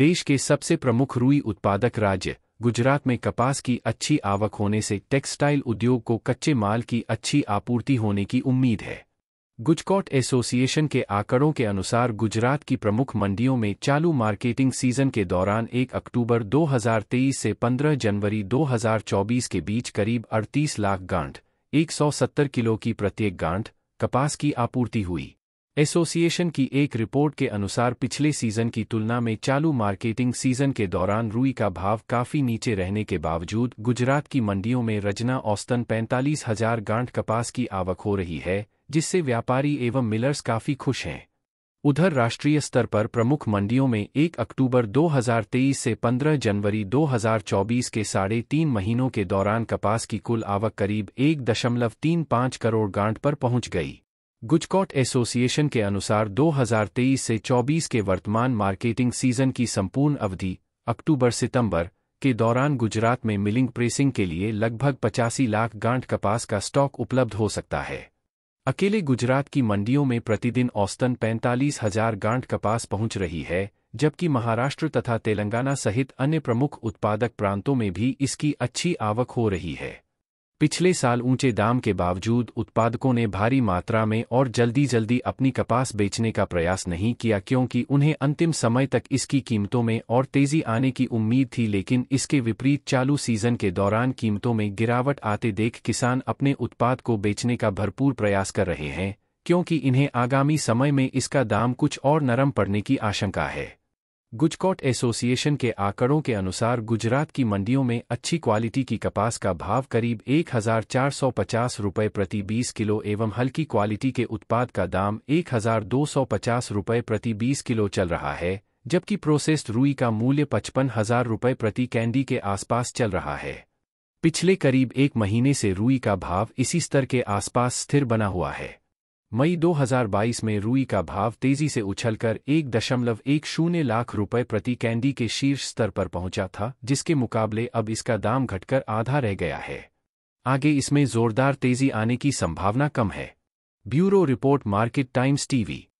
देश के सबसे प्रमुख रुई उत्पादक राज्य गुजरात में कपास की अच्छी आवक होने से टेक्सटाइल उद्योग को कच्चे माल की अच्छी आपूर्ति होने की उम्मीद है गुजकॉट एसोसिएशन के आंकड़ों के अनुसार गुजरात की प्रमुख मंडियों में चालू मार्केटिंग सीजन के दौरान 1 अक्टूबर 2023 से 15 जनवरी 2024 के बीच करीब 38 लाख गांठ 170 किलो की प्रत्येक गांठ कपास की आपूर्ति हुई एसोसिएशन की एक रिपोर्ट के अनुसार पिछले सीजन की तुलना में चालू मार्केटिंग सीजन के दौरान रुई का भाव काफी नीचे रहने के बावजूद गुजरात की मंडियों में रजना औस्तन पैंतालीस हजार गांठ कपास की आवक हो रही है जिससे व्यापारी एवं मिलर्स काफी खुश हैं उधर राष्ट्रीय स्तर पर प्रमुख मंडियों में 1 अक्टूबर 2023 से 15 जनवरी 2024 के साढ़े तीन महीनों के दौरान कपास की कुल आवक करीब एक दशमलव तीन करोड़ गांठ पर पहुंच गई गुजकॉट एसोसिएशन के अनुसार 2023 से 24 के वर्तमान मार्केटिंग सीजन की संपूर्ण अवधि अक्टूबर सितंबर के दौरान गुजरात में मिलिंग प्रेसिंग के लिए लगभग पचासी लाख गांठ कपास का स्टॉक उपलब्ध हो सकता है अकेले गुजरात की मंडियों में प्रतिदिन औसतन पैंतालीस हजार गांठ कपास पहुंच रही है जबकि महाराष्ट्र तथा तेलंगाना सहित अन्य प्रमुख उत्पादक प्रांतों में भी इसकी अच्छी आवक हो रही है पिछले साल ऊंचे दाम के बावजूद उत्पादकों ने भारी मात्रा में और जल्दी जल्दी अपनी कपास बेचने का प्रयास नहीं किया क्योंकि उन्हें अंतिम समय तक इसकी कीमतों में और तेजी आने की उम्मीद थी लेकिन इसके विपरीत चालू सीजन के दौरान कीमतों में गिरावट आते देख किसान अपने उत्पाद को बेचने का भरपूर प्रयास कर रहे हैं क्योंकि इन्हें आगामी समय में इसका दाम कुछ और नरम पड़ने की आशंका है गुजकॉट एसोसिएशन के आंकड़ों के अनुसार गुजरात की मंडियों में अच्छी क्वालिटी की कपास का भाव करीब 1450 रुपये प्रति 20 किलो एवं हल्की क्वालिटी के उत्पाद का दाम 1250 रुपये प्रति 20 किलो चल रहा है जबकि प्रोसेस्ड रूई का मूल्य पचपन हजार रुपये प्रति कैंडी के आसपास चल रहा है पिछले करीब एक महीने से रूई का भाव इसी स्तर के आसपास स्थिर बना हुआ है मई 2022 में रूई का भाव तेजी से उछलकर एक दशमलव एक शून्य लाख रुपए प्रति कैंडी के शीर्ष स्तर पर पहुंचा था जिसके मुकाबले अब इसका दाम घटकर आधा रह गया है आगे इसमें जोरदार तेजी आने की संभावना कम है bureau report market times TV